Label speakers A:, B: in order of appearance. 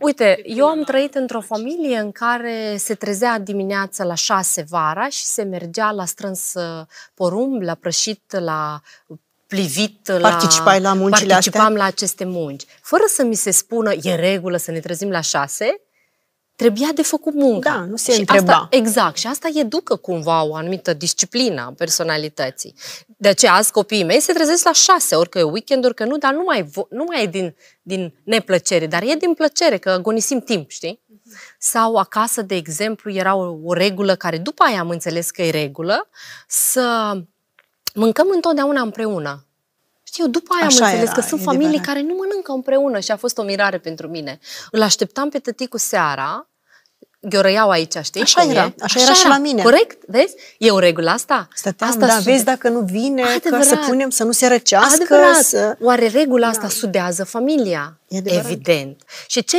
A: Uite, eu am trăit într-o familie în care se trezea dimineața la șase vara și se mergea la strâns uh, porumb, la prășit, la plivit la... la muncile participam astea? la aceste munci. Fără să mi se spună, e regulă să ne trezim la șase, Trebuia de făcut muncă. Da, nu se și întreba. Asta, exact. Și asta educă cumva o anumită disciplină a personalității. De aceea azi copiii mei se trezesc la șase, orică e weekend, orică nu, dar nu mai, nu mai e din, din neplăcere, dar e din plăcere, că agonisim timp, știi? Sau acasă, de exemplu, era o, o regulă care după aia am înțeles că e regulă, să mâncăm întotdeauna împreună. Știu, după aia Așa am înțeles era, că sunt familii care nu mănâncă împreună și a fost o mirare pentru mine. Îl așteptam pe tăticul seara, gheorăiau aici, știi? Așa era, așa, așa era, era și la mine. Corect,
B: vezi? E o regulă asta. Stăteam, asta da, vezi dacă nu vine, adevărat. că să punem, să nu se
A: răcească. Adevărat. Să... Oare regula da. asta sudează familia? Evident. Și ce